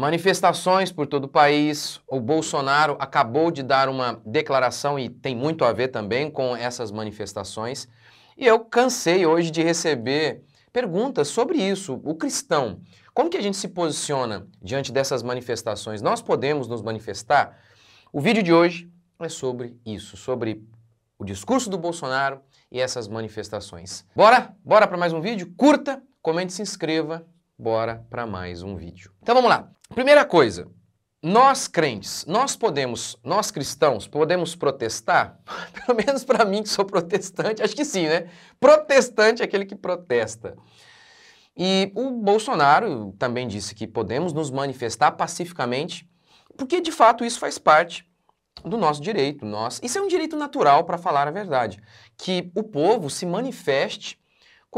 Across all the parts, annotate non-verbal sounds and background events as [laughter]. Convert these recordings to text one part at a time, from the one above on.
Manifestações por todo o país. O Bolsonaro acabou de dar uma declaração e tem muito a ver também com essas manifestações. E eu cansei hoje de receber perguntas sobre isso. O cristão, como que a gente se posiciona diante dessas manifestações? Nós podemos nos manifestar? O vídeo de hoje é sobre isso, sobre o discurso do Bolsonaro e essas manifestações. Bora? Bora para mais um vídeo? Curta, comente, se inscreva bora para mais um vídeo. Então vamos lá. Primeira coisa, nós crentes, nós podemos, nós cristãos, podemos protestar? [laughs] Pelo menos para mim que sou protestante, acho que sim, né? Protestante é aquele que protesta. E o Bolsonaro também disse que podemos nos manifestar pacificamente, porque de fato isso faz parte do nosso direito. Nós, isso é um direito natural para falar a verdade, que o povo se manifeste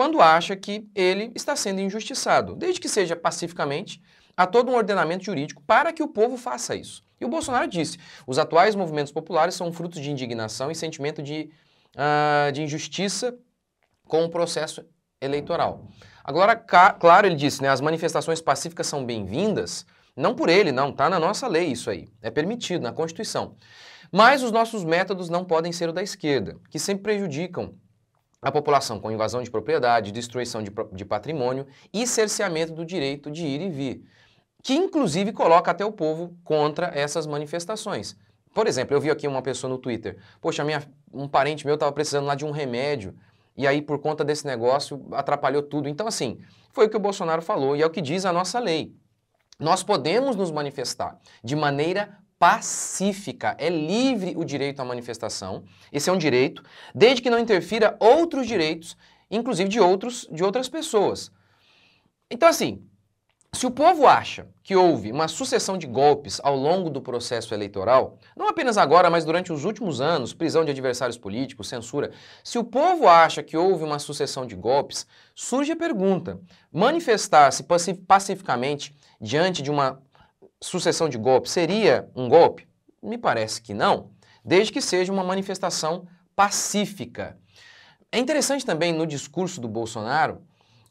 quando acha que ele está sendo injustiçado, desde que seja pacificamente, há todo um ordenamento jurídico para que o povo faça isso. E o Bolsonaro disse: os atuais movimentos populares são frutos de indignação e sentimento de, uh, de injustiça com o processo eleitoral. Agora, claro, ele disse, né, as manifestações pacíficas são bem-vindas, não por ele, não, está na nossa lei isso aí, é permitido na Constituição. Mas os nossos métodos não podem ser o da esquerda, que sempre prejudicam a população com invasão de propriedade, destruição de, de patrimônio e cerceamento do direito de ir e vir, que inclusive coloca até o povo contra essas manifestações. Por exemplo, eu vi aqui uma pessoa no Twitter, poxa, minha, um parente meu estava precisando lá de um remédio, e aí por conta desse negócio atrapalhou tudo. Então assim, foi o que o Bolsonaro falou e é o que diz a nossa lei. Nós podemos nos manifestar de maneira pacífica, é livre o direito à manifestação. Esse é um direito, desde que não interfira outros direitos, inclusive de outros de outras pessoas. Então assim, se o povo acha que houve uma sucessão de golpes ao longo do processo eleitoral, não apenas agora, mas durante os últimos anos, prisão de adversários políticos, censura, se o povo acha que houve uma sucessão de golpes, surge a pergunta: manifestar-se pacificamente diante de uma sucessão de golpes seria um golpe? Me parece que não, desde que seja uma manifestação pacífica. É interessante também no discurso do Bolsonaro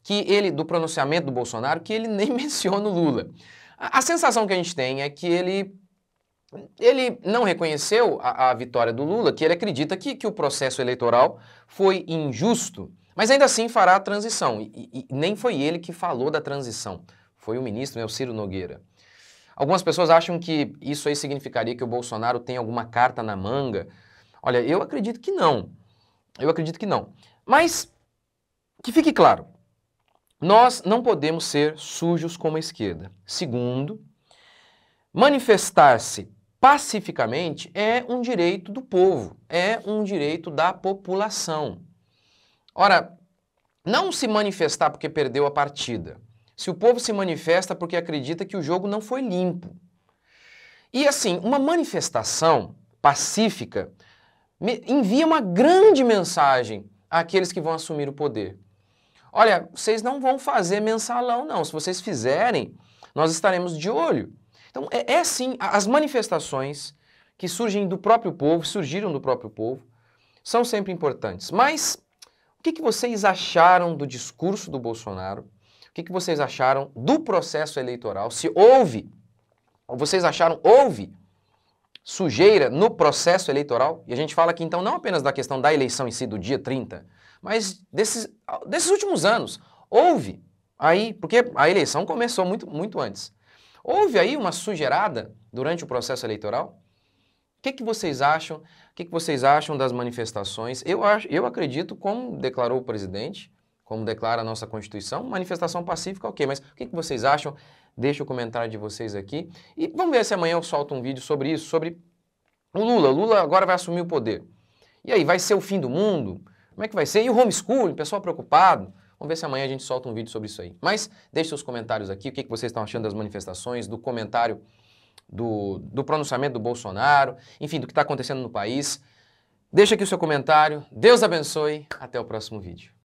que ele do pronunciamento do Bolsonaro que ele [laughs] nem menciona o Lula. A, a sensação que a gente tem é que ele ele não reconheceu a, a, vitória do Lula, que ele acredita que, que o processo eleitoral foi injusto, mas ainda assim fará a transição. E, e, e nem foi ele que falou da transição, foi o ministro, né, o Ciro Nogueira. Algumas pessoas acham que isso aí significaria que o Bolsonaro tem alguma carta na manga. Olha, eu acredito que não. Eu acredito que não. Mas que fique claro, nós não podemos ser sujos como a esquerda. Segundo, manifestar-se pacificamente é um direito do povo, é um direito da população. Ora, não se manifestar porque perdeu a partida, se o povo se manifesta porque acredita que o jogo não foi limpo. E assim, uma manifestação pacífica envia uma grande mensagem àqueles que vão assumir o poder. Olha, vocês não vão fazer mensalão, não. Se vocês fizerem, nós estaremos de olho. Então, é, é sim, as manifestações que surgem do próprio povo, surgiram do próprio povo, são sempre importantes. Mas o que, que vocês acharam do discurso do Bolsonaro? O que, que vocês acharam do processo eleitoral? Se houve, vocês acharam, houve sujeira no processo eleitoral? E a gente fala aqui então não apenas da questão da eleição em si, do dia 30, mas desses, desses últimos anos. Houve aí, porque a eleição começou muito, muito antes. Houve aí uma sujeirada durante o processo eleitoral? O que, que vocês acham? O que, que vocês acham das manifestações? Eu, acho, eu acredito, como declarou o presidente, como declara a nossa Constituição. Manifestação pacífica, ok, mas o que, que vocês acham? Deixa o comentário de vocês aqui. E vamos ver se amanhã eu solto um vídeo sobre isso, sobre o Lula. Lula agora vai assumir o poder. E aí, vai ser o fim do mundo? Como é que vai ser? E o homeschooling? Pessoal preocupado? Vamos ver se amanhã a gente solta um vídeo sobre isso aí. Mas deixe seus comentários aqui, o que, que vocês estão achando das manifestações, do comentário, do, do pronunciamento do Bolsonaro, enfim, do que está acontecendo no país. Deixa aqui o seu comentário. Deus abençoe. Até o próximo vídeo.